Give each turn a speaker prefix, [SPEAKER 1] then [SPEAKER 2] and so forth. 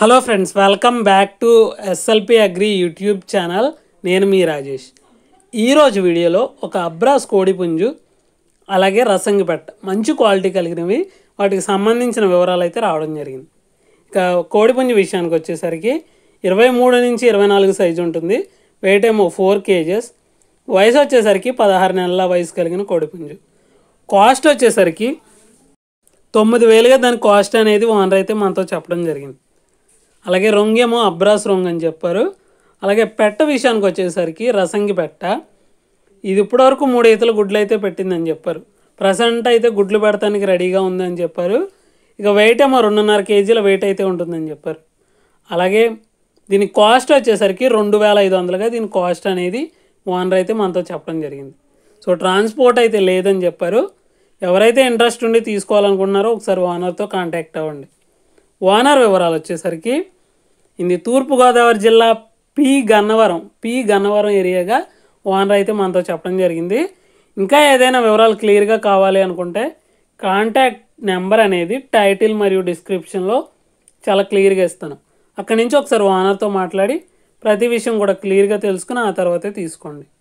[SPEAKER 1] hello friends welcome back to SLP agri YouTube channel నేను మీ రాజేష్ ఈరోజు వీడియోలో ఒక అబ్రాస్ కోడిపుంజు అలాగే రసంగి పెట్ట మంచి క్వాలిటీ కలిగినవి వాటికి సంబంధించిన వివరాలు అయితే రావడం జరిగింది ఇక కోడిపుంజు విషయానికి వచ్చేసరికి ఇరవై మూడు నుంచి ఇరవై నాలుగు సైజు ఉంటుంది వెయిట్ ఏమో ఫోర్ కేజెస్ వయసు వచ్చేసరికి పదహారు నెలల వయసు కలిగిన కోడిపుంజు కాస్ట్ వచ్చేసరికి తొమ్మిది వేలుగా దాని కాస్ట్ అనేది ఓనర్ అయితే మనతో చెప్పడం జరిగింది అలాగే రొంగేమో అబ్రాస్ రొంగ్ అని చెప్పారు అలాగే పెట్ట విషయానికి వచ్చేసరికి రసంగి పెట్ట ఇది ఇప్పటివరకు మూడు ఈతల గుడ్లు అయితే పెట్టిందని చెప్పారు ప్రజెంట్ అయితే గుడ్లు పెడతానికి రెడీగా ఉందని చెప్పారు ఇక వెయిట్ ఏమో రెండున్నర కేజీల వెయిట్ అయితే ఉంటుందని చెప్పారు అలాగే దీని కాస్ట్ వచ్చేసరికి రెండు వేల ఐదు వందలుగా దీని కాస్ట్ అనేది ఓనర్ అయితే మనతో చెప్పడం జరిగింది సో ట్రాన్స్పోర్ట్ అయితే లేదని చెప్పారు ఎవరైతే ఇంట్రెస్ట్ ఉండి తీసుకోవాలనుకుంటున్నారో ఒకసారి ఓనర్తో కాంటాక్ట్ అవ్వండి ఓనర్ వివరాలు వచ్చేసరికి ఇది తూర్పుగోదావరి జిల్లా పి గన్నవరం పి గన్నవరం ఏరియాగా ఓనర్ అయితే మనతో చెప్పడం జరిగింది ఇంకా ఏదైనా వివరాలు క్లియర్గా కావాలి అనుకుంటే కాంటాక్ట్ నెంబర్ అనేది టైటిల్ మరియు డిస్క్రిప్షన్లో చాలా క్లియర్గా ఇస్తాను అక్కడి నుంచి ఒకసారి ఓనర్తో మాట్లాడి ప్రతి విషయం కూడా క్లియర్గా తెలుసుకుని ఆ తర్వాతే తీసుకోండి